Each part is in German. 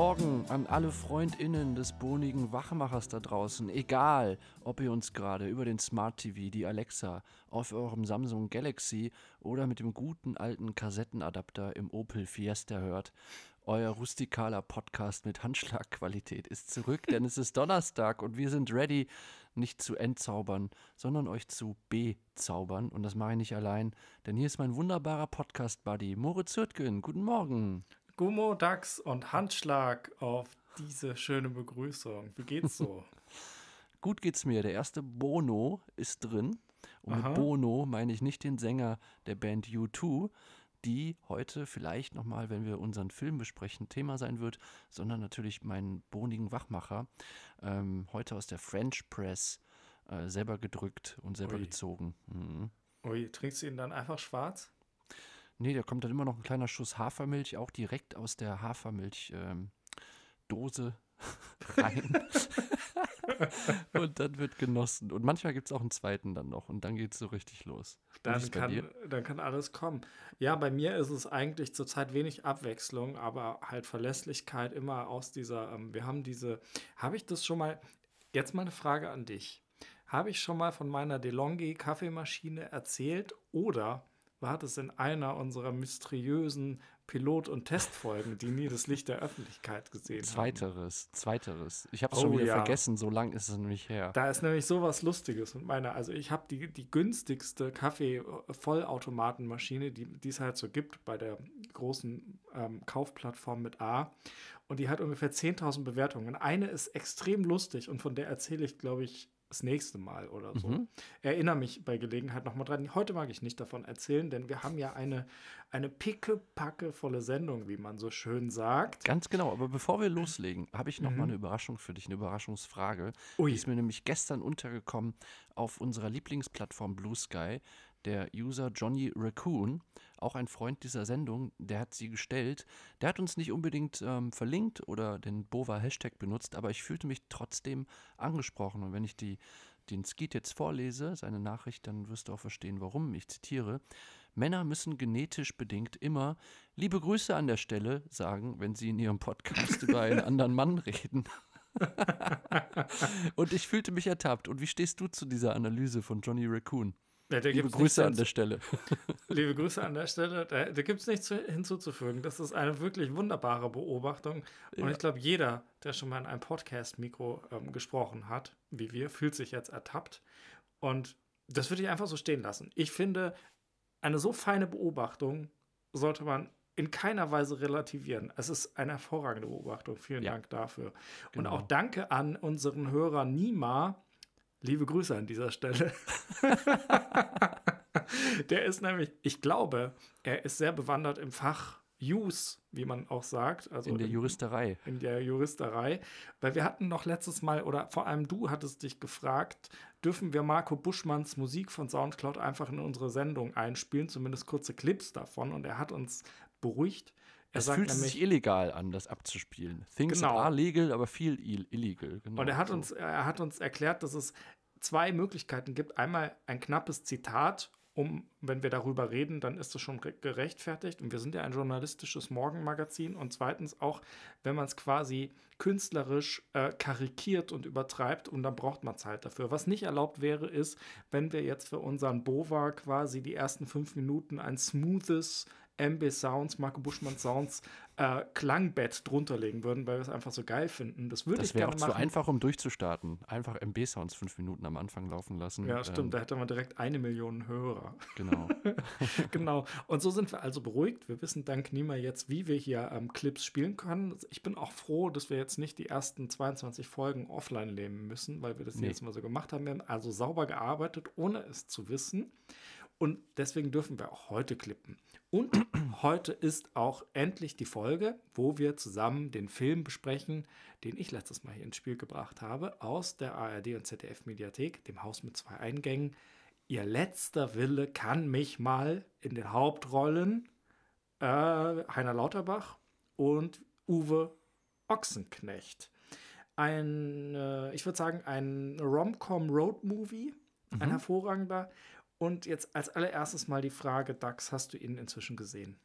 Morgen an alle FreundInnen des bonigen Wachmachers da draußen. Egal, ob ihr uns gerade über den Smart TV, die Alexa, auf eurem Samsung Galaxy oder mit dem guten alten Kassettenadapter im Opel Fiesta hört. Euer rustikaler Podcast mit Handschlagqualität ist zurück, denn es ist Donnerstag und wir sind ready, nicht zu entzaubern, sondern euch zu bezaubern. Und das mache ich nicht allein, denn hier ist mein wunderbarer Podcast-Buddy Moritz Hürtgen. Guten Morgen. Gummo, Dax und Handschlag auf diese schöne Begrüßung. Wie geht's so? Gut geht's mir. Der erste Bono ist drin. Und Aha. mit Bono meine ich nicht den Sänger der Band U2, die heute vielleicht nochmal, wenn wir unseren Film besprechen, Thema sein wird, sondern natürlich meinen bonigen Wachmacher, ähm, heute aus der French Press, äh, selber gedrückt und selber Ui. gezogen. Mhm. Ui, trinkst du ihn dann einfach schwarz? Nee, da kommt dann immer noch ein kleiner Schuss Hafermilch, auch direkt aus der Hafermilchdose ähm, rein. und dann wird genossen. Und manchmal gibt es auch einen zweiten dann noch und dann geht es so richtig los. Dann kann, dann kann, alles kommen. Ja, bei mir ist es eigentlich zurzeit wenig Abwechslung, aber halt Verlässlichkeit immer aus dieser, ähm, wir haben diese, habe ich das schon mal, jetzt mal eine Frage an dich. Habe ich schon mal von meiner DeLonghi Kaffeemaschine erzählt oder war das in einer unserer mysteriösen Pilot- und Testfolgen, die nie das Licht der Öffentlichkeit gesehen zweiteres, haben. Zweiteres, zweiteres. Ich habe es oh, schon wieder ja. vergessen, so lang ist es nämlich her. Da ist nämlich sowas Lustiges und meiner, also ich habe die, die günstigste Kaffee-Vollautomatenmaschine, die, es halt so gibt bei der großen ähm, Kaufplattform mit A und die hat ungefähr 10.000 Bewertungen. Eine ist extrem lustig und von der erzähle ich, glaube ich, das nächste Mal oder so. Mhm. Erinnere mich bei Gelegenheit nochmal dran. Heute mag ich nicht davon erzählen, denn wir haben ja eine, eine pickepacke Sendung, wie man so schön sagt. Ganz genau, aber bevor wir loslegen, habe ich nochmal mhm. eine Überraschung für dich, eine Überraschungsfrage. Ui. Die ist mir nämlich gestern untergekommen auf unserer Lieblingsplattform Blue Sky der User Johnny Raccoon, auch ein Freund dieser Sendung, der hat sie gestellt. Der hat uns nicht unbedingt ähm, verlinkt oder den Bova-Hashtag benutzt, aber ich fühlte mich trotzdem angesprochen. Und wenn ich die, den Skeet jetzt vorlese, seine Nachricht, dann wirst du auch verstehen, warum. Ich zitiere: Männer müssen genetisch bedingt immer liebe Grüße an der Stelle sagen, wenn sie in ihrem Podcast über einen anderen Mann reden. und ich fühlte mich ertappt. Und wie stehst du zu dieser Analyse von Johnny Raccoon? Ja, liebe Grüße an der Stelle. Liebe Grüße an der Stelle. Da, da gibt es nichts hinzuzufügen. Das ist eine wirklich wunderbare Beobachtung. Und ja. ich glaube, jeder, der schon mal in einem Podcast-Mikro ähm, gesprochen hat, wie wir, fühlt sich jetzt ertappt. Und das würde ich einfach so stehen lassen. Ich finde, eine so feine Beobachtung sollte man in keiner Weise relativieren. Es ist eine hervorragende Beobachtung. Vielen ja. Dank dafür. Genau. Und auch danke an unseren Hörer Nima, Liebe Grüße an dieser Stelle. der ist nämlich, ich glaube, er ist sehr bewandert im Fach Use, wie man auch sagt. Also in der in, Juristerei. In der Juristerei. Weil wir hatten noch letztes Mal, oder vor allem du hattest dich gefragt, dürfen wir Marco Buschmanns Musik von Soundcloud einfach in unsere Sendung einspielen, zumindest kurze Clips davon. Und er hat uns beruhigt, er es sagt fühlt nämlich, sich illegal an, das abzuspielen. Things genau. are legal, aber viel illegal. Genau. Und er hat, uns, er hat uns erklärt, dass es zwei Möglichkeiten gibt. Einmal ein knappes Zitat, um, wenn wir darüber reden, dann ist es schon gerechtfertigt. Und wir sind ja ein journalistisches Morgenmagazin. Und zweitens auch, wenn man es quasi künstlerisch äh, karikiert und übertreibt, und dann braucht man Zeit dafür. Was nicht erlaubt wäre, ist, wenn wir jetzt für unseren Bova quasi die ersten fünf Minuten ein smoothes MB Sounds, Marco Buschmann Sounds äh, Klangbett drunter legen würden, weil wir es einfach so geil finden. Das würde ich gerne machen. Das wäre auch zu einfach, um durchzustarten. Einfach MB-Sounds fünf Minuten am Anfang laufen lassen. Ja, stimmt. Ähm, da hätte man direkt eine Million Hörer. Genau. genau. Und so sind wir also beruhigt. Wir wissen dank Nima jetzt, wie wir hier ähm, Clips spielen können. Ich bin auch froh, dass wir jetzt nicht die ersten 22 Folgen offline nehmen müssen, weil wir das nee. jedes Mal so gemacht haben. Wir haben also sauber gearbeitet, ohne es zu wissen. Und deswegen dürfen wir auch heute klippen. Und heute ist auch endlich die Folge Folge, wo wir zusammen den Film besprechen, den ich letztes Mal hier ins Spiel gebracht habe, aus der ARD und ZDF Mediathek, dem Haus mit zwei Eingängen. Ihr letzter Wille kann mich mal in den Hauptrollen äh, Heiner Lauterbach und Uwe Ochsenknecht. Ein, äh, ich würde sagen, ein Rom-Com-Road-Movie, ein mhm. hervorragender. Und jetzt als allererstes mal die Frage, Dax, hast du ihn inzwischen gesehen?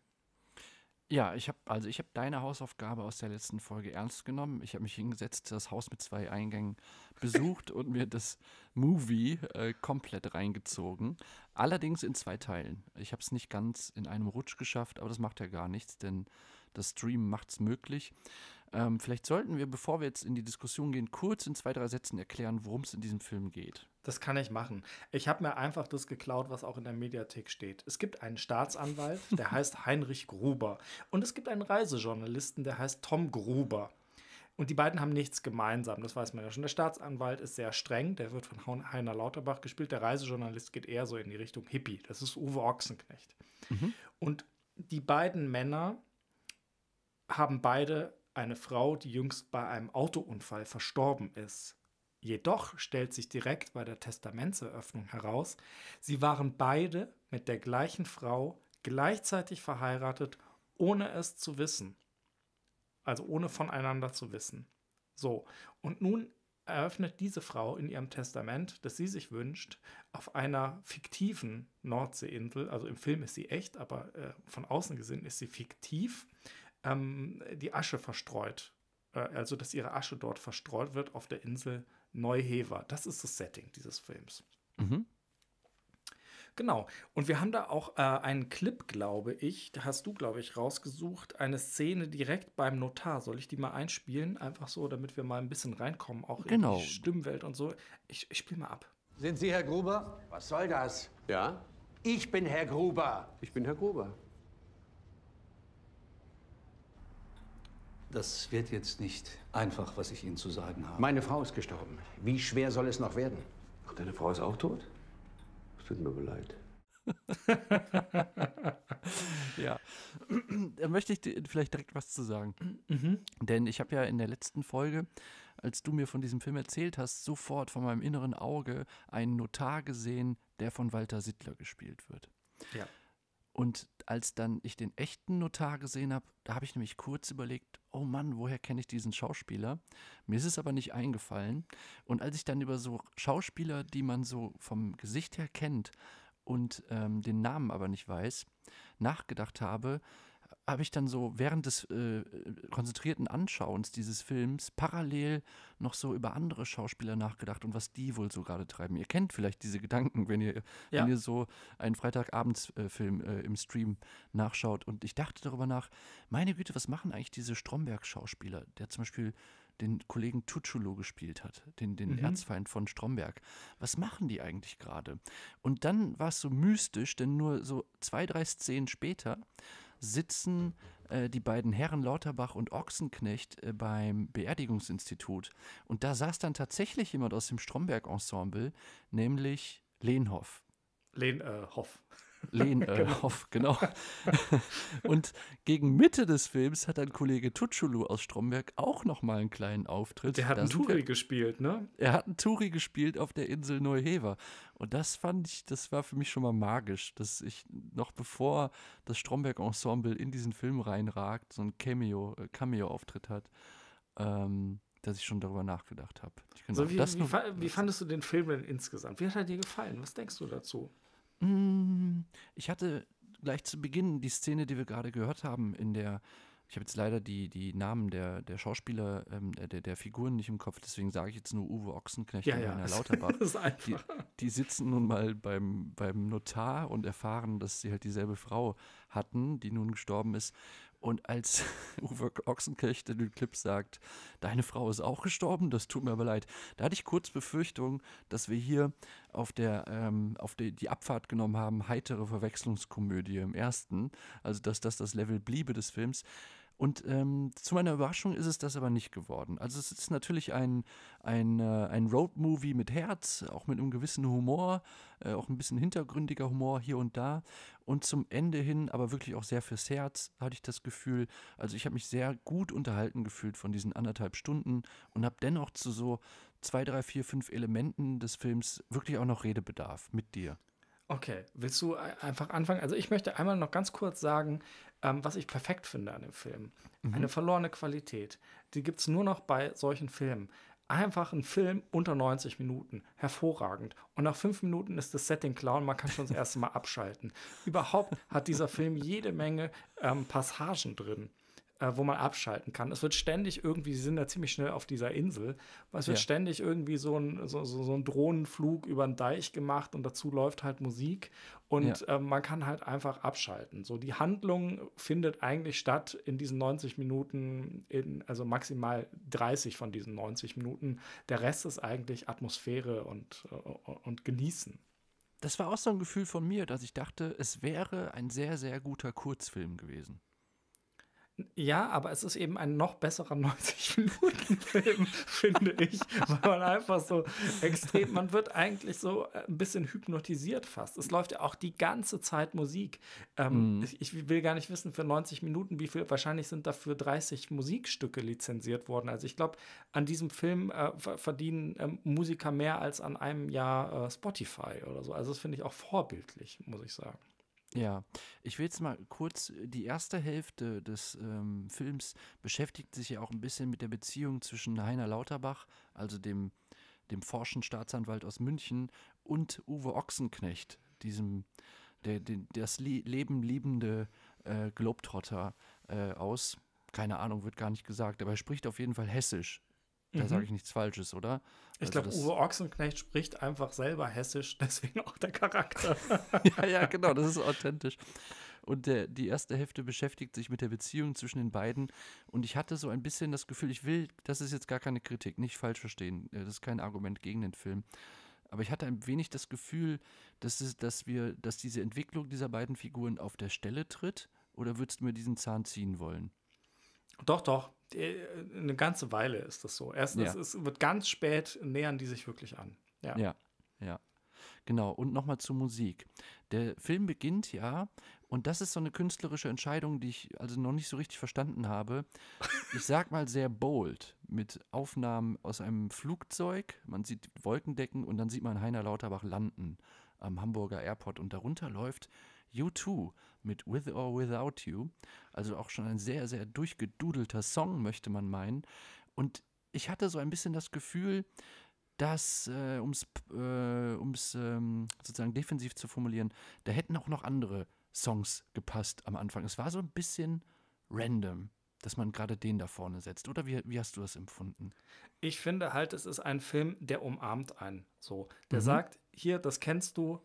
Ja, ich habe also ich habe deine Hausaufgabe aus der letzten Folge ernst genommen. Ich habe mich hingesetzt, das Haus mit zwei Eingängen besucht und mir das Movie äh, komplett reingezogen. Allerdings in zwei Teilen. Ich habe es nicht ganz in einem Rutsch geschafft, aber das macht ja gar nichts, denn das Stream macht es möglich. Ähm, vielleicht sollten wir, bevor wir jetzt in die Diskussion gehen, kurz in zwei, drei Sätzen erklären, worum es in diesem Film geht. Das kann ich machen. Ich habe mir einfach das geklaut, was auch in der Mediathek steht. Es gibt einen Staatsanwalt, der heißt Heinrich Gruber. Und es gibt einen Reisejournalisten, der heißt Tom Gruber. Und die beiden haben nichts gemeinsam, das weiß man ja schon. Der Staatsanwalt ist sehr streng, der wird von Heiner Lauterbach gespielt. Der Reisejournalist geht eher so in die Richtung Hippie. Das ist Uwe Ochsenknecht. Mhm. Und die beiden Männer haben beide eine Frau, die jüngst bei einem Autounfall verstorben ist. Jedoch stellt sich direkt bei der Testamentseröffnung heraus, sie waren beide mit der gleichen Frau gleichzeitig verheiratet, ohne es zu wissen. Also ohne voneinander zu wissen. So, und nun eröffnet diese Frau in ihrem Testament, dass sie sich wünscht, auf einer fiktiven Nordseeinsel, also im Film ist sie echt, aber äh, von außen gesehen ist sie fiktiv, ähm, die Asche verstreut. Äh, also, dass ihre Asche dort verstreut wird auf der Insel Neuhever. Das ist das Setting dieses Films. Mhm. Genau. Und wir haben da auch äh, einen Clip, glaube ich, da hast du, glaube ich, rausgesucht, eine Szene direkt beim Notar. Soll ich die mal einspielen? Einfach so, damit wir mal ein bisschen reinkommen, auch genau. in die genau. Stimmwelt und so. Ich, ich spiele mal ab. Sind Sie Herr Gruber? Was soll das? Ja. Ich bin Herr Gruber. Ich bin Herr Gruber. Das wird jetzt nicht einfach, was ich Ihnen zu sagen habe. Meine Frau ist gestorben. Wie schwer soll es noch werden? Ach, deine Frau ist auch tot? Es tut mir leid. ja. da möchte ich dir vielleicht direkt was zu sagen. Mhm. Denn ich habe ja in der letzten Folge, als du mir von diesem Film erzählt hast, sofort von meinem inneren Auge einen Notar gesehen, der von Walter Sittler gespielt wird. Ja. Und als dann ich den echten Notar gesehen habe, da habe ich nämlich kurz überlegt, oh Mann, woher kenne ich diesen Schauspieler? Mir ist es aber nicht eingefallen. Und als ich dann über so Schauspieler, die man so vom Gesicht her kennt und ähm, den Namen aber nicht weiß, nachgedacht habe, habe ich dann so während des äh, konzentrierten Anschauens dieses Films parallel noch so über andere Schauspieler nachgedacht und was die wohl so gerade treiben. Ihr kennt vielleicht diese Gedanken, wenn ihr, ja. wenn ihr so einen Freitagabendsfilm äh, äh, im Stream nachschaut. Und ich dachte darüber nach, meine Güte, was machen eigentlich diese Stromberg-Schauspieler, der zum Beispiel den Kollegen Tucciolo gespielt hat, den, den mhm. Erzfeind von Stromberg. Was machen die eigentlich gerade? Und dann war es so mystisch, denn nur so zwei, drei Szenen später sitzen äh, die beiden Herren Lauterbach und Ochsenknecht äh, beim Beerdigungsinstitut. Und da saß dann tatsächlich jemand aus dem Stromberg-Ensemble, nämlich Lehnhoff. Lehnhoff. äh, Lehn äh, Lehnhoff, genau. genau. Und gegen Mitte des Films hat ein Kollege Tutschulu aus Stromberg auch nochmal einen kleinen Auftritt. Der hat da einen Turi gespielt, ne? Er hat einen Turi gespielt auf der Insel Neuhever. Und das fand ich, das war für mich schon mal magisch, dass ich noch bevor das Stromberg-Ensemble in diesen Film reinragt, so ein Cameo, äh, Cameo-Auftritt hat. Ähm, dass ich schon darüber nachgedacht habe. So, wie, wie, wie, fandest du den Film denn insgesamt? Wie hat er dir gefallen? Was denkst du dazu? Hm, ich hatte gleich zu Beginn die Szene, die wir gerade gehört haben, in der, ich habe jetzt leider die, die Namen der, der Schauspieler, ähm, der, der Figuren nicht im Kopf, deswegen sage ich jetzt nur Uwe Ochsenknecht ja, und ja. Lauterbach. das ist einfach. Die, die, sitzen nun mal beim, beim Notar und erfahren, dass sie halt dieselbe Frau hatten, die nun gestorben ist. Und als Uwe Ochsenkirch in dem Clip sagt, deine Frau ist auch gestorben, das tut mir aber leid, da hatte ich kurz Befürchtung, dass wir hier auf der ähm, auf die, die Abfahrt genommen haben, heitere Verwechslungskomödie im ersten, also dass das das Level bliebe des Films. Und ähm, zu meiner Überraschung ist es das aber nicht geworden. Also es ist natürlich ein, ein, äh, ein Roadmovie mit Herz, auch mit einem gewissen Humor, äh, auch ein bisschen hintergründiger Humor hier und da. Und zum Ende hin, aber wirklich auch sehr fürs Herz, hatte ich das Gefühl. Also ich habe mich sehr gut unterhalten gefühlt von diesen anderthalb Stunden und habe dennoch zu so zwei, drei, vier, fünf Elementen des Films wirklich auch noch Redebedarf mit dir. Okay, willst du einfach anfangen? Also ich möchte einmal noch ganz kurz sagen, ähm, was ich perfekt finde an dem Film. Mhm. Eine verlorene Qualität. Die gibt es nur noch bei solchen Filmen. Einfach ein Film unter 90 Minuten. Hervorragend. Und nach fünf Minuten ist das Setting klar und man kann schon das erste Mal abschalten. Überhaupt hat dieser Film jede Menge ähm, Passagen drin äh, wo man abschalten kann. Es wird ständig irgendwie, sie sind da ziemlich schnell auf dieser Insel, aber es wird ja. ständig irgendwie so ein, so, so, so ein Drohnenflug über den Deich gemacht und dazu läuft halt Musik und ja. äh, man kann halt einfach abschalten. So die Handlung findet eigentlich statt in diesen 90 Minuten, in, also maximal 30 von diesen 90 Minuten. Der Rest ist eigentlich Atmosphäre und, äh, und genießen das war auch so ein Gefühl von mir, dass ich dachte, es wäre ein sehr, sehr guter Kurzfilm gewesen. Ja, aber es ist eben ein noch besserer 90-Minuten-Film, finde ich, weil man einfach so extrem, man wird eigentlich so äh, ein bisschen hypnotisiert fast. Es läuft ja auch die ganze Zeit Musik. Ähm, mm. ich, ich, will gar nicht wissen, für 90 Minuten, wie viel, wahrscheinlich sind dafür 30 Musikstücke lizenziert worden. Also ich glaube, an diesem Film äh, verdienen äh, Musiker mehr als an einem Jahr äh, Spotify oder so. Also das finde ich auch vorbildlich, muss ich sagen. Ja, ich will jetzt mal kurz, äh, die erste Hälfte des ähm, Films beschäftigt sich ja auch ein bisschen mit der Beziehung zwischen Heiner Lauterbach, also dem, dem forschen Staatsanwalt aus München, und Uwe Ochsenknecht, diesem der, der das Leben liebende äh, Globetrotter äh, aus. Keine Ahnung, wird gar nicht gesagt, aber er spricht auf jeden Fall hessisch. Da mhm. sage ich nichts Falsches, oder? Ich also glaube, Uwe Ochsenknecht spricht einfach selber hessisch, deswegen auch der Charakter. ja, ja, genau, das ist authentisch. Und der, die erste Hälfte beschäftigt sich mit der Beziehung zwischen den beiden. Und ich hatte so ein bisschen das Gefühl, ich will, das ist jetzt gar keine Kritik, nicht falsch verstehen. Äh, das ist kein Argument gegen den Film. Aber ich hatte ein wenig das Gefühl, dass, es, dass, wir, dass diese Entwicklung dieser beiden Figuren auf der Stelle tritt. Oder würdest du mir diesen Zahn ziehen wollen? Doch, doch. Äh, eine ganze Weile ist das so. Erstens, ja. es wird ganz spät nähern die sich wirklich an. Ja, ja. ja. Genau, und nochmal zur Musik. Der Film beginnt ja, und das ist so eine künstlerische Entscheidung, die ich also noch nicht so richtig verstanden habe. Ich sag mal sehr bold, mit Aufnahmen aus einem Flugzeug. Man sieht Wolkendecken und dann sieht man Heiner Lauterbach landen am Hamburger Airport und darunter läuft U2 mit With or Without You. Also auch schon ein sehr, sehr durchgedudelter Song, möchte man meinen. Und ich hatte so ein bisschen das Gefühl, dass, äh, um es äh, um's, ähm, sozusagen defensiv zu formulieren, da hätten auch noch andere Songs gepasst am Anfang. Es war so ein bisschen random, dass man gerade den da vorne setzt. Oder wie, wie hast du das empfunden? Ich finde halt, es ist ein Film, der umarmt einen. So, der mhm. sagt, hier, das kennst du,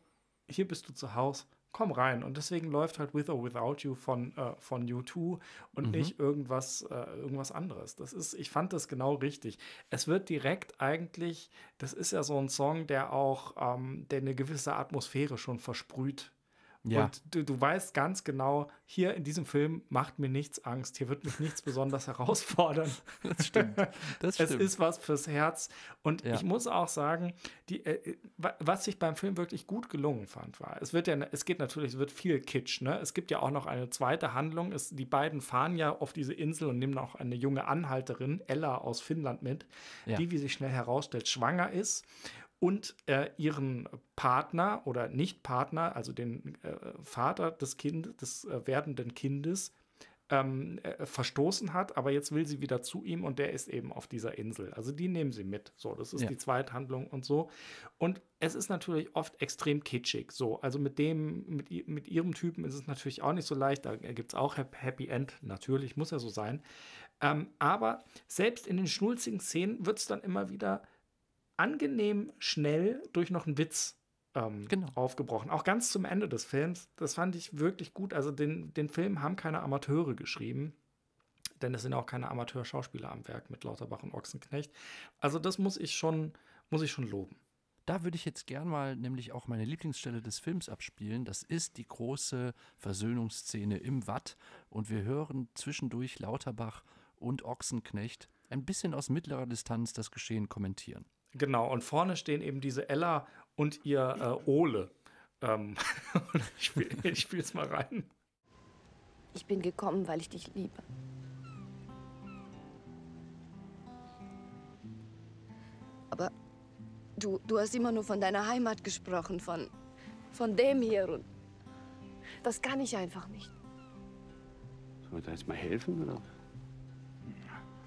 hier bist du zu Hause, komm rein. Und deswegen läuft halt With or Without You von, äh, von U2 und mhm. nicht irgendwas, äh, irgendwas anderes. Das ist, ich fand das genau richtig. Es wird direkt eigentlich, das ist ja so ein Song, der auch, ähm, der eine gewisse Atmosphäre schon versprüht ja. Und du, du weißt ganz genau, hier in diesem Film macht mir nichts Angst. Hier wird mich nichts besonders herausfordern. Das stimmt. Das stimmt. Es ist was fürs Herz. Und ja. ich muss auch sagen, die, äh, was ich beim Film wirklich gut gelungen fand, war, es wird ja, ne, es geht natürlich, es wird viel Kitsch. Ne? Es gibt ja auch noch eine zweite Handlung. Es, die beiden fahren ja auf diese Insel und nehmen auch eine junge Anhalterin, Ella aus Finnland, mit, ja. die, wie sich schnell herausstellt, schwanger ist und äh, ihren Partner oder Nichtpartner, also den äh, Vater des Kindes, des äh, werdenden Kindes, ähm, äh, verstoßen hat, aber jetzt will sie wieder zu ihm und der ist eben auf dieser Insel. Also die nehmen sie mit. So, das ist ja. die Zweithandlung und so. Und es ist natürlich oft extrem kitschig. So, also mit dem, mit, mit ihrem Typen ist es natürlich auch nicht so leicht. Da äh, gibt es auch Happy End, natürlich, muss ja so sein. Ähm, aber selbst in den schnulzigen Szenen wird es dann immer wieder angenehm schnell durch noch einen Witz ähm, genau. aufgebrochen. Auch ganz zum Ende des Films. Das fand ich wirklich gut. Also den, den Film haben keine Amateure geschrieben. Denn es sind auch keine Amateurschauspieler am Werk mit Lauterbach und Ochsenknecht. Also das muss ich schon, muss ich schon loben. Da würde ich jetzt gern mal nämlich auch meine Lieblingsstelle des Films abspielen. Das ist die große Versöhnungsszene im Watt. Und wir hören zwischendurch Lauterbach und Ochsenknecht ein bisschen aus mittlerer Distanz das Geschehen kommentieren. Genau, und vorne stehen eben diese Ella und ihr äh, Ole. Ähm, ich spiele ich spiel's mal rein. Ich bin gekommen, weil ich dich liebe. Aber du, du hast immer nur von deiner Heimat gesprochen, von, von dem hier. Und das kann ich einfach nicht. Soll ich da jetzt mal helfen, oder?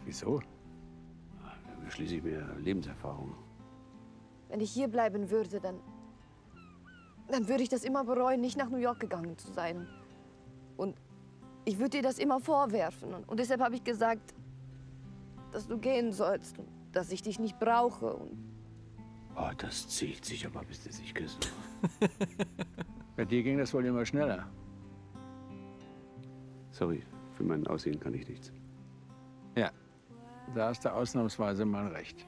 Wieso? schließlich mehr Lebenserfahrung. Wenn ich hier bleiben würde, dann. dann würde ich das immer bereuen, nicht nach New York gegangen zu sein. Und ich würde dir das immer vorwerfen. Und deshalb habe ich gesagt, dass du gehen sollst und dass ich dich nicht brauche. oh, das zieht sich aber, bis du dich küssen. Bei dir ging das wohl immer schneller. Sorry, für mein Aussehen kann ich nichts. Da hast du ausnahmsweise mal recht.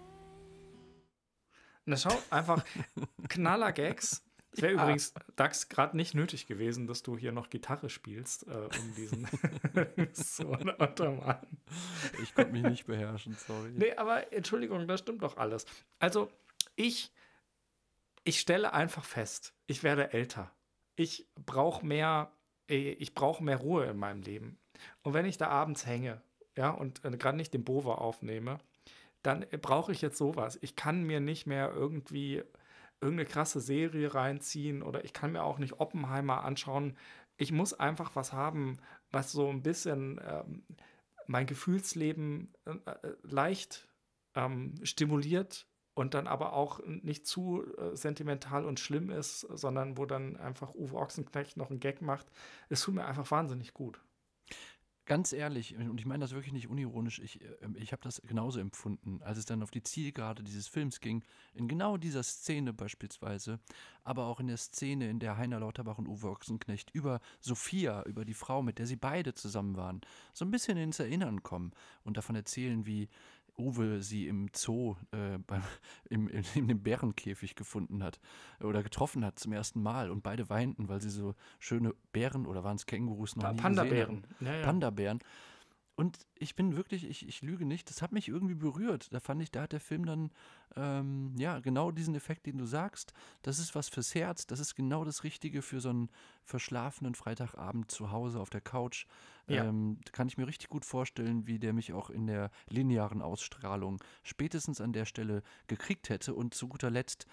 Na schau, einfach knaller Gags. Es wäre ja. übrigens, Dax, gerade nicht nötig gewesen, dass du hier noch Gitarre spielst, äh, um diesen so untermalen. Ich konnte mich nicht beherrschen, sorry. Nee, aber Entschuldigung, das stimmt doch alles. Also, ich, ich stelle einfach fest, ich werde älter. Ich brauche mehr, äh, ich brauche mehr Ruhe in meinem Leben. Und wenn ich da abends hänge ja, und äh, gerade nicht den Bova aufnehme, dann äh, brauche ich jetzt sowas. Ich kann mir nicht mehr irgendwie irgendeine krasse Serie reinziehen oder ich kann mir auch nicht Oppenheimer anschauen. Ich muss einfach was haben, was so ein bisschen ähm, mein Gefühlsleben äh, äh leicht ähm, stimuliert und dann aber auch nicht zu äh, sentimental und schlimm ist, sondern wo dann einfach Uwe Ochsenknecht noch einen Gag macht. Es tut mir einfach wahnsinnig gut ganz ehrlich, äh, und ich meine das wirklich nicht unironisch, ich, äh, ähm, ich habe das genauso empfunden, als es dann auf die Zielgerade dieses Films ging, in genau dieser Szene beispielsweise, aber auch in der Szene, in der Heiner Lauterbach und Uwe Ochsenknecht über Sophia, über die Frau, mit der sie beide zusammen waren, so ein bisschen ins Erinnern kommen und davon erzählen, wie Uwe sie im Zoo, äh, beim, im, in, in dem Bärenkäfig gefunden hat oder getroffen hat zum ersten Mal und beide weinten, weil sie so schöne Bären oder waren es Kängurus noch Panda nie gesehen Bären. Ja, ja. Panda-Bären. Panda-Bären und ich bin wirklich, ich, ich lüge nicht, das hat mich irgendwie berührt. Da fand ich, da hat der Film dann, ähm, ja, genau diesen Effekt, den du sagst. Das ist was fürs Herz, das ist genau das Richtige für so einen verschlafenen Freitagabend zu Hause auf der Couch. Ja. Ähm, kann ich mir richtig gut vorstellen, wie der mich auch in der linearen Ausstrahlung spätestens an der Stelle gekriegt hätte. Und zu guter Letzt,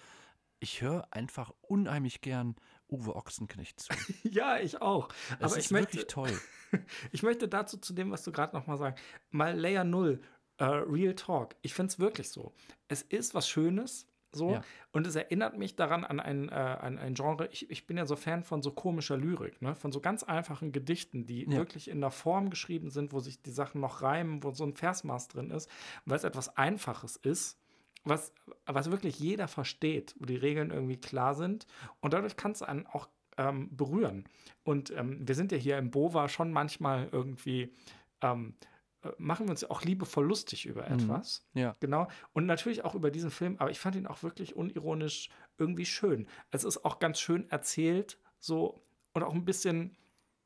ich höre einfach unheimlich gern Uwe Ochsenknecht zu. ja, ich auch. Das Aber ist ich möchte, wirklich toll. ich möchte dazu zu dem, was du gerade noch mal sagst, mal Layer Null, uh, Real Talk. Ich finde es wirklich so. Es ist was Schönes. So. Ja. Und es erinnert mich daran an ein, äh, an ein Genre. Ich, ich bin ja so Fan von so komischer Lyrik, ne? von so ganz einfachen Gedichten, die ja. wirklich in der Form geschrieben sind, wo sich die Sachen noch reimen, wo so ein Versmaß drin ist, weil es etwas Einfaches ist was, was wirklich jeder versteht, wo die Regeln irgendwie klar sind. Und dadurch kann es einen auch ähm, berühren. Und ähm, wir sind ja hier im Bova schon manchmal irgendwie. Ähm, äh, machen wir uns auch liebevoll lustig über mhm. etwas. Mhm, ja. Genau. Und natürlich auch über diesen Film, aber ich fand ihn auch wirklich unironisch irgendwie schön. Es ist auch ganz schön erzählt, so und auch ein bisschen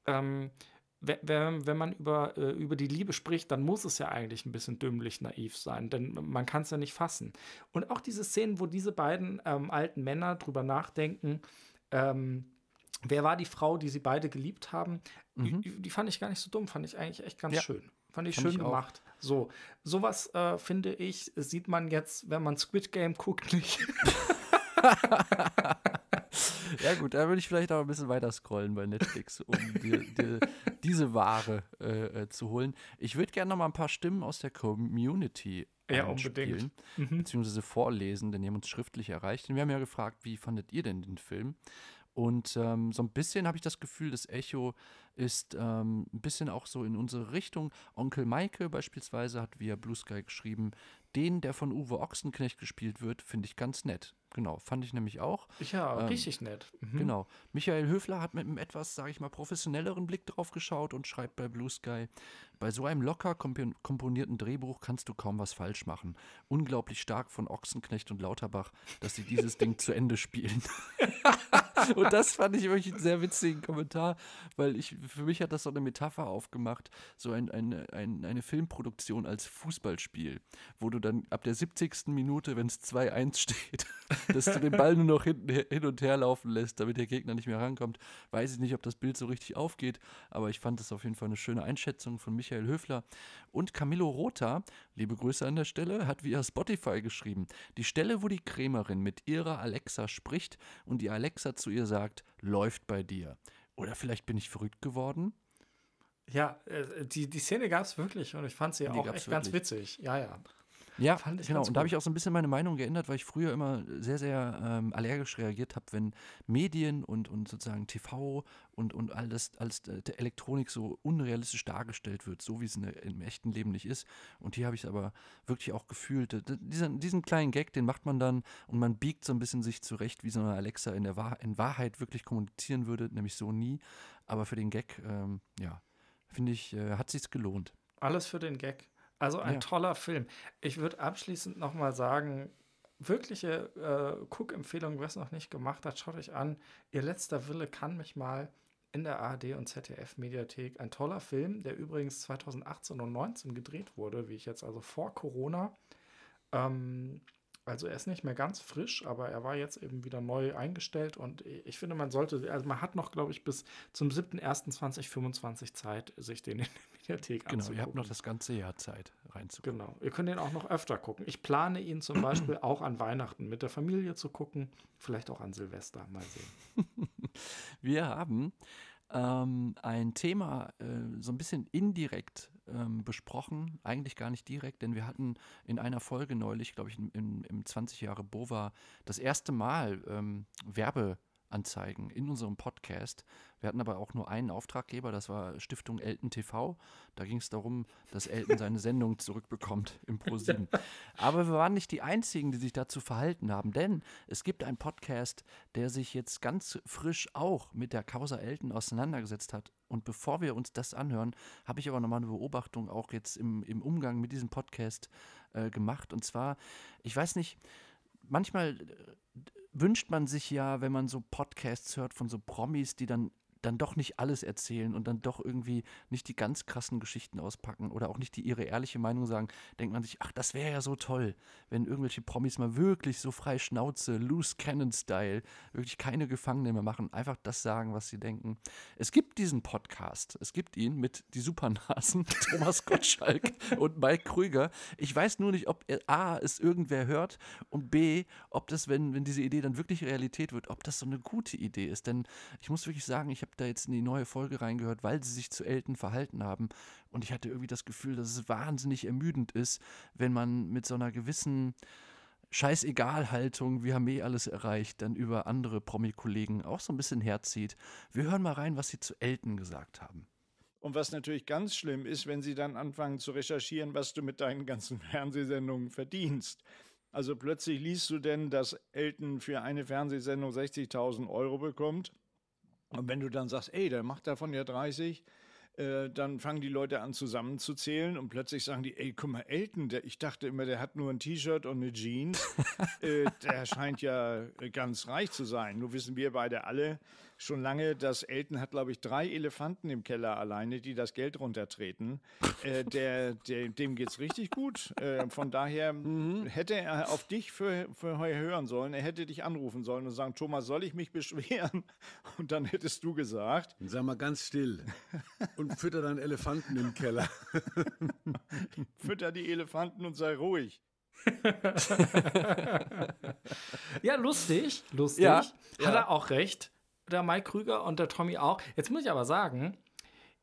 ähm, wenn, man über, äh, über die Liebe spricht, dann muss es ja eigentlich ein bisschen dümmlich naiv sein, denn man kann es ja nicht fassen. Und auch diese Szenen, wo diese beiden ähm, alten Männer drüber nachdenken, ähm, wer war die Frau, die sie beide geliebt haben, mhm. die, die, fand ich gar nicht so dumm, fand ich eigentlich echt ganz ja. schön. Fand ich fand schön ich gemacht. Auch. So, sowas äh, finde ich, sieht man jetzt, wenn man Squid Game guckt, nicht. ja gut, da würde ich vielleicht auch ein bisschen weiter scrollen bei Netflix, um die, die, diese Ware äh, äh, zu holen. Ich würde gerne noch mal ein paar Stimmen aus der Community ja, unbedingt. Mhm. beziehungsweise vorlesen, denn die haben uns schriftlich erreicht. Und wir haben ja gefragt, wie fandet ihr denn den Film? Und ähm, so ein bisschen habe ich das Gefühl, das Echo ist ähm, ein bisschen auch so in unsere Richtung. Onkel Maike beispielsweise hat via Blue Sky geschrieben, den, der von Uwe Ochsenknecht gespielt wird, finde ich ganz nett. Genau, fand ich nämlich auch. Ja, ähm, richtig nett. Mhm. Genau. Michael Höfler hat mit einem etwas, sage ich mal, professionelleren Blick drauf geschaut und schreibt bei Blue Sky, bei so einem locker komponierten Drehbuch kannst du kaum was falsch machen. Unglaublich stark von Ochsenknecht und Lauterbach, dass sie dieses Ding zu Ende spielen. und das fand ich wirklich einen sehr witzigen Kommentar, weil ich, für mich hat das so eine Metapher aufgemacht, so ein, ein, ein eine Filmproduktion als Fußballspiel, wo du dann ab der 70. Minute, wenn es 2-1 steht, dass du den Ball nur noch hin, hin und her laufen lässt, damit der Gegner nicht mehr rankommt. Weiß ich nicht, ob das Bild so richtig aufgeht, aber ich fand es auf jeden Fall eine schöne Einschätzung von Michael Höfler. Und Camillo Rota, liebe Grüße an der Stelle, hat via Spotify geschrieben: Die Stelle, wo die Krämerin mit ihrer Alexa spricht und die Alexa zu ihr sagt, läuft bei dir. Oder vielleicht bin ich verrückt geworden? Ja, äh, die, die Szene gab es wirklich und ich fand sie die auch echt wirklich. ganz witzig. Ja, ja. Ja, fand ich genau. Und da habe ich auch so ein bisschen meine Meinung geändert, weil ich früher immer sehr, sehr ähm, allergisch reagiert habe, wenn Medien und, und sozusagen TV und, und das, alles äh, der Elektronik so unrealistisch dargestellt wird, so wie es in, im echten Leben nicht ist. Und hier habe ich es aber wirklich auch gefühlt. Diesen, diesen kleinen Gag, den macht man dann und man biegt so ein bisschen sich zurecht, wie so eine Alexa in, der Wahr in Wahrheit wirklich kommunizieren würde, nämlich so nie. Aber für den Gag, ähm, ja, finde ich, äh, hat sich gelohnt. Alles für den Gag. Also ein ja. toller Film. Ich würde abschließend nochmal sagen, wirkliche äh, Cook-Empfehlung, wer es noch nicht gemacht hat, schaut euch an. Ihr letzter Wille kann mich mal in der ARD und ZDF Mediathek. Ein toller Film, der übrigens 2018 und 2019 gedreht wurde, wie ich jetzt also vor Corona. Ähm, also er ist nicht mehr ganz frisch, aber er war jetzt eben wieder neu eingestellt und ich finde, man sollte, also man hat noch, glaube ich, bis zum 7.1.2025 Zeit, sich den in den Mediathek Genau, anzugucken. ihr habt noch das ganze Jahr Zeit reinzugucken. Genau, ihr könnt ihn auch noch öfter gucken. Ich plane ihn zum Beispiel auch an Weihnachten mit der Familie zu gucken, vielleicht auch an Silvester, mal sehen. Wir haben ähm, ein Thema äh, so ein bisschen indirekt ähm, besprochen, eigentlich gar nicht direkt, denn wir hatten in einer Folge neulich, glaube ich, im, 20 Jahre Bova das erste Mal ähm, Werbe anzeigen in unserem Podcast. Wir hatten aber auch nur einen Auftraggeber, das war Stiftung Elten TV. Da ging es darum, dass Elten seine Sendung zurückbekommt im ProSieben. Aber wir waren nicht die Einzigen, die sich dazu verhalten haben, denn es gibt einen Podcast, der sich jetzt ganz frisch auch mit der Causa Elten auseinandergesetzt hat. Und bevor wir uns das anhören, habe ich aber nochmal eine Beobachtung auch jetzt im, im Umgang mit diesem Podcast äh, gemacht. Und zwar, ich weiß nicht, manchmal äh, wünscht man sich ja, wenn man so Podcasts hört von so Promis, die dann dann doch nicht alles erzählen und dann doch irgendwie nicht die ganz krassen Geschichten auspacken oder auch nicht die ihre ehrliche Meinung sagen, denkt man sich, ach, das wäre ja so toll, wenn irgendwelche Promis mal wirklich so frei Schnauze, loose cannon Style, wirklich keine Gefangenen mehr machen, einfach das sagen, was sie denken. Es gibt diesen Podcast, es gibt ihn mit die Supernasen, Thomas Gottschalk und Mike Krüger. Ich weiß nur nicht, ob äh, A, es irgendwer hört und B, ob das, wenn, wenn diese Idee dann wirklich Realität wird, ob das so eine gute Idee ist. Denn ich muss wirklich sagen, ich habe da jetzt in die neue Folge reingehört, weil sie sich zu Elten verhalten haben. Und ich hatte irgendwie das Gefühl, dass es wahnsinnig ermüdend ist, wenn man mit so einer gewissen Scheißegal-Haltung, wir haben eh alles erreicht, dann über andere Promi-Kollegen auch so ein bisschen herzieht. Wir hören mal rein, was sie zu Elten gesagt haben. Und was natürlich ganz schlimm ist, wenn sie dann anfangen zu recherchieren, was du mit deinen ganzen Fernsehsendungen verdienst. Also plötzlich liest du denn, dass Elton für eine Fernsehsendung 60.000 Euro bekommt und wenn du dann sagst, ey, der macht davon ja 30, äh, dann fangen die Leute an zusammenzuzählen und plötzlich sagen die, ey, guck mal, Elton, der, ich dachte immer, der hat nur ein T-Shirt und eine Jeans. äh, der scheint ja äh, ganz reich zu sein. Nur wissen wir beide alle, schon lange, dass Elton hat, glaube ich, drei Elefanten im Keller alleine, die das Geld runtertreten. äh, der, der, dem geht's richtig gut. Äh, von daher mhm. hätte er auf dich für, für heuer hören sollen. Er hätte dich anrufen sollen und sagen, Thomas, soll ich mich beschweren? Und dann hättest du gesagt. Sag mal ganz still und fütter deinen Elefanten im Keller. fütter die Elefanten und sei ruhig. ja, lustig, lustig. Ja, Hat ja. er auch recht der Mike Krüger und der Tommy auch. Jetzt muss ich aber sagen,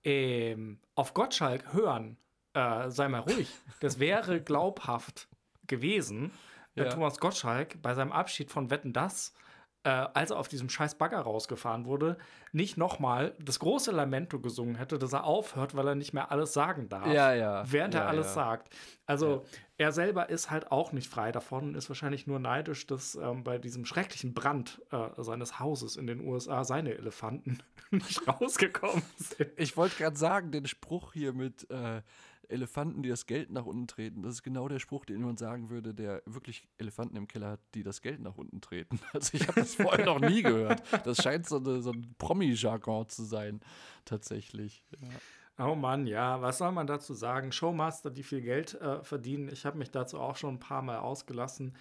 ähm, auf Gottschalk hören, äh, sei mal ruhig, das wäre glaubhaft gewesen, ja. Thomas Gottschalk bei seinem Abschied von Wetten das, äh, als er auf diesem scheiß Bagger rausgefahren wurde, nicht nochmal das große Lamento gesungen hätte, dass er aufhört, weil er nicht mehr alles sagen darf, ja, ja. während er alles sagt. Also er selber ist halt auch nicht frei davon und ist wahrscheinlich nur neidisch, dass ähm, bei diesem schrecklichen Brand äh, seines Hauses in den USA seine Elefanten nicht rausgekommen sind. Ich wollte gerade sagen, den Spruch hier mit äh, Elefanten, die das Geld nach unten treten, das ist genau der Spruch, den man sagen würde, der wirklich Elefanten im Keller hat, die das Geld nach unten treten. Also ich habe das vorher noch nie gehört. Das scheint so, eine, so ein Promi-Jargon zu sein, tatsächlich. Ja. Oh Mann, ja, was soll man dazu sagen? Showmaster, die viel Geld äh, verdienen. Ich habe mich dazu auch schon ein paar Mal ausgelassen.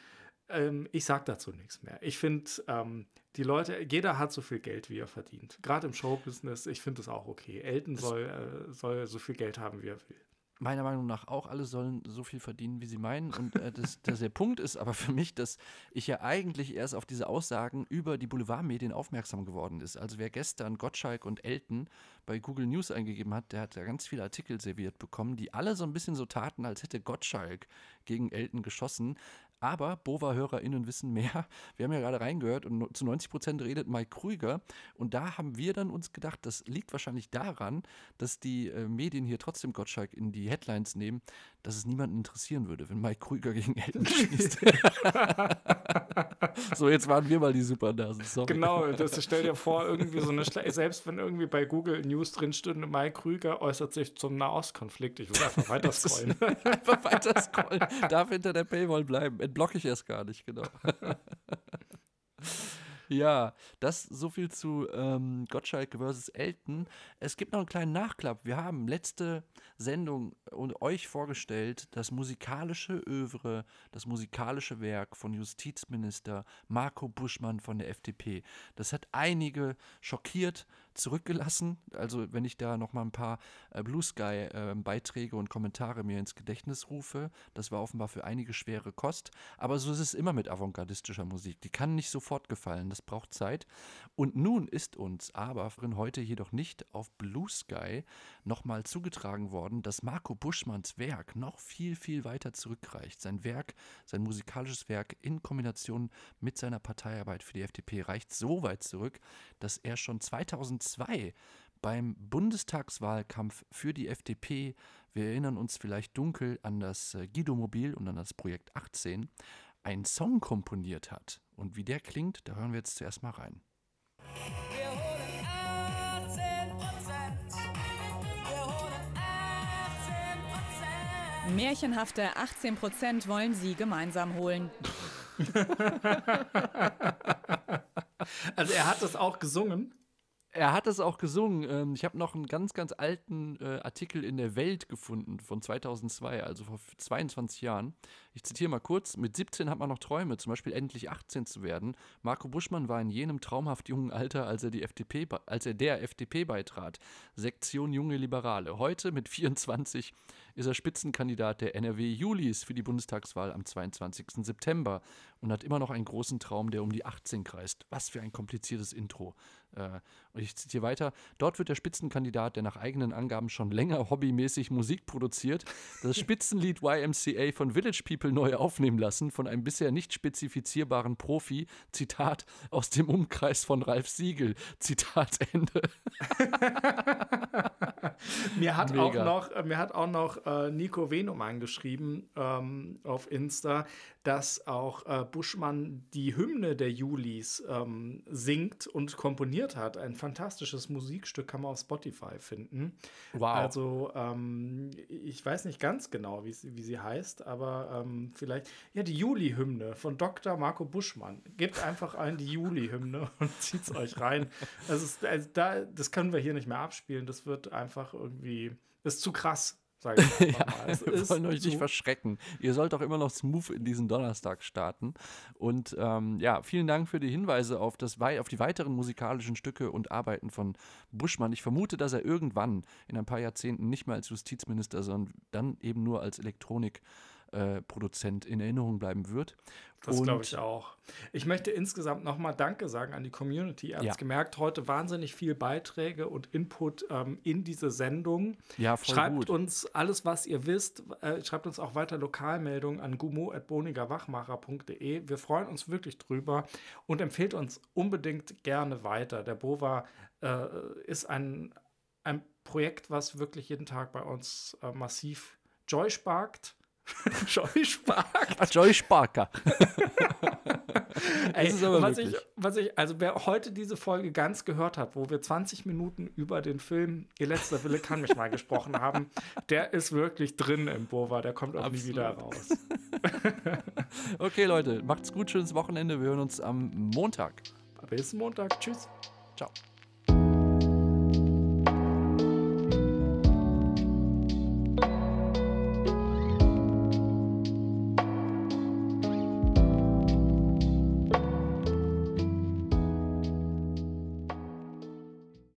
Ähm, ich sage dazu nichts mehr. Ich finde, ähm, die Leute, jeder hat so viel Geld, wie er verdient. Gerade im Showbusiness, ich finde es auch okay. Elton soll, äh, soll so viel Geld haben, wie er will meiner Meinung nach auch, alle sollen so viel verdienen, wie sie meinen. Und äh, das, das der Punkt ist aber für mich, dass ich ja eigentlich erst auf diese Aussagen über die Boulevardmedien aufmerksam geworden ist. Also wer gestern Gottschalk und Elton bei Google News eingegeben hat, der hat ja ganz viele Artikel serviert bekommen, die alle so ein bisschen so taten, als hätte Gottschalk gegen Elton geschossen. Aber Bova-HörerInnen wissen mehr. Wir haben ja gerade reingehört und zu 90 Prozent redet Mike Krüger. Und da haben wir dann uns gedacht, das liegt wahrscheinlich daran, dass die äh, Medien hier trotzdem Gottschalk in die Headlines nehmen, dass es niemanden interessieren würde, wenn Mike Krüger gegen Elton schießt. so, jetzt waren wir mal die Supernasen. Sorry. Genau, das stell dir vor, irgendwie so eine Schle selbst wenn irgendwie bei Google News drin stünde, Mike Krüger äußert sich zum Nahostkonflikt. Ich würde einfach weiter scrollen. einfach weiter scrollen. Darf hinter der Paywall bleiben den blocke ich erst gar nicht, genau. Ja, das so viel zu ähm, Gottschalk versus Elton. Es gibt noch einen kleinen Nachklapp. Wir haben letzte Sendung und euch vorgestellt das musikalische Övre, das musikalische Werk von Justizminister Marco Buschmann von der FDP. Das hat einige schockiert, zurückgelassen. Also wenn ich da noch mal ein paar äh, Blue Sky ähm, Beiträge und Kommentare mir ins Gedächtnis rufe, das war offenbar für einige schwere Kost. Aber so ist es immer mit avantgardistischer Musik. Die kann nicht sofort gefallen, das braucht Zeit. Und nun ist uns aber heute jedoch nicht auf Blue Sky nochmal zugetragen worden, dass Marco Buschmanns Werk noch viel, viel weiter zurückreicht. Sein Werk, sein musikalisches Werk in Kombination mit seiner Parteiarbeit für die FDP reicht so weit zurück, dass er schon 2000 2002 beim Bundestagswahlkampf für die FDP, wir erinnern uns vielleicht dunkel an das äh, Guido-Mobil und an das Projekt 18, einen Song komponiert hat. Und wie der klingt, da hören wir jetzt zuerst mal rein. Wir holen 18 Wir holen 18 Märchenhafte 18 Prozent wollen Sie gemeinsam holen. also er hat das auch gesungen. Er hat es auch gesungen. Ähm, ich habe noch einen ganz, ganz alten äh, Artikel in der Welt gefunden von 2002, also vor 22 Jahren. Ich zitiere mal kurz. Mit 17 hat man noch Träume, zum Beispiel endlich 18 zu werden. Marco Buschmann war in jenem traumhaft jungen Alter, als er, die FDP, als er der FDP beitrat. Sektion Junge Liberale. Heute mit 24 ist er Spitzenkandidat der NRW Julis für die Bundestagswahl am 22. September und hat immer noch einen großen Traum, der um die 18 kreist. Was für ein kompliziertes Intro. Äh, und ich zitiere weiter. Dort wird der Spitzenkandidat, der nach eigenen Angaben schon länger hobbymäßig Musik produziert, das Spitzenlied YMCA von Village People neu aufnehmen lassen von einem bisher nicht spezifizierbaren Profi, Zitat, aus dem Umkreis von Ralf Siegel, Zitat Ende. Äh, mir hat auch noch, mir hat auch noch äh, Nico Venom angeschrieben ähm, auf Insta, dass auch äh, Buschmann die Hymne der Julis ähm, singt und komponiert hat. Ein fantastisches Musikstück kann man auf Spotify finden. Wow. Also ähm, ich weiß nicht ganz genau, wie, sie heißt, aber ähm, vielleicht, ja, die Juli-Hymne von Dr. Marco Buschmann. Gebt einfach ein die Juli-Hymne und zieht es euch rein. Das, also äh, da, das können wir hier nicht mehr abspielen. Das wird einfach irgendwie, ist zu krass. Sag ich mal. Es wir wollen euch nicht verschrecken. Ihr sollt auch immer noch smooth in diesen Donnerstag starten. Und ähm, ja, vielen Dank für die Hinweise auf, das, auf die weiteren musikalischen Stücke und Arbeiten von Buschmann. Ich vermute, dass er irgendwann in ein paar Jahrzehnten nicht mehr als Justizminister, sondern dann eben nur als Elektronik. Äh, Produzent in Erinnerung bleiben wird. Das glaube ich auch. Ich möchte insgesamt nochmal Danke sagen an die Community. Ihr habt es ja. gemerkt, heute wahnsinnig viel Beiträge und Input ähm, in diese Sendung. Ja, voll Schreibt gut. uns alles, was ihr wisst. Äh, schreibt uns auch weiter Lokalmeldungen an gumo.bonigerwachmacher.de. Wir freuen uns wirklich drüber und empfehlt uns unbedingt gerne weiter. Der Bova äh, ist ein, ein Projekt, was wirklich jeden Tag bei uns äh, massiv Joy sparkt. Joy Spark. Ah, Joy Sparker. Ey, was, ich, was, ich, also wer heute diese Folge ganz gehört hat, wo wir 20 Minuten über den Film Ihr letzter Wille kann mich mal gesprochen haben, der ist wirklich drin im Bova, der kommt auch Absolut. nie wieder raus. okay, Leute, macht's gut, schönes Wochenende. Wir hören uns am Montag. Bis Montag. Tschüss. Ciao.